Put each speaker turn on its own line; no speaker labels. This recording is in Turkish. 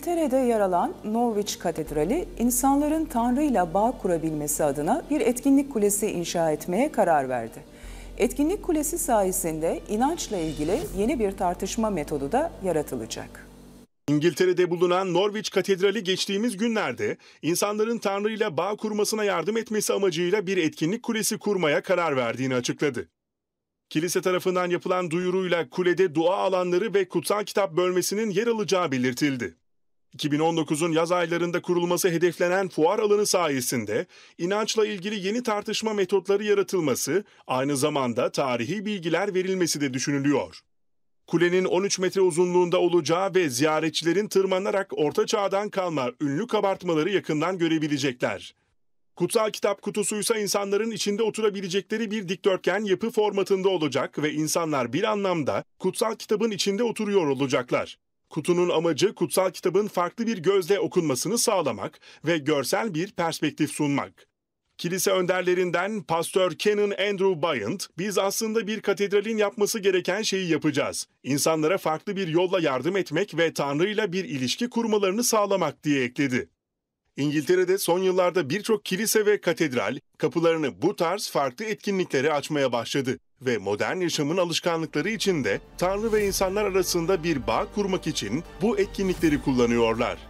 İngiltere'de yer alan Norwich Katedrali, insanların Tanrı ile bağ kurabilmesi adına bir etkinlik kulesi inşa etmeye karar verdi. Etkinlik kulesi sayesinde inançla ilgili yeni bir tartışma metodu da yaratılacak.
İngiltere'de bulunan Norwich Katedrali geçtiğimiz günlerde insanların Tanrı ile bağ kurmasına yardım etmesi amacıyla bir etkinlik kulesi kurmaya karar verdiğini açıkladı. Kilise tarafından yapılan duyuruyla kulede dua alanları ve kutsal kitap bölmesinin yer alacağı belirtildi. 2019'un yaz aylarında kurulması hedeflenen fuar alanı sayesinde inançla ilgili yeni tartışma metotları yaratılması, aynı zamanda tarihi bilgiler verilmesi de düşünülüyor. Kulenin 13 metre uzunluğunda olacağı ve ziyaretçilerin tırmanarak Orta Çağ'dan kalma ünlü kabartmaları yakından görebilecekler. Kutsal kitap kutusuysa insanların içinde oturabilecekleri bir dikdörtgen yapı formatında olacak ve insanlar bir anlamda kutsal kitabın içinde oturuyor olacaklar. Kutunun amacı kutsal kitabın farklı bir gözle okunmasını sağlamak ve görsel bir perspektif sunmak. Kilise önderlerinden Pastör Kenan Andrew Bryant, biz aslında bir katedralin yapması gereken şeyi yapacağız. İnsanlara farklı bir yolla yardım etmek ve Tanrı ile bir ilişki kurmalarını sağlamak diye ekledi. İngiltere'de son yıllarda birçok kilise ve katedral kapılarını bu tarz farklı etkinliklere açmaya başladı ve modern yaşamın alışkanlıkları içinde Tanrı ve insanlar arasında bir bağ kurmak için bu etkinlikleri kullanıyorlar.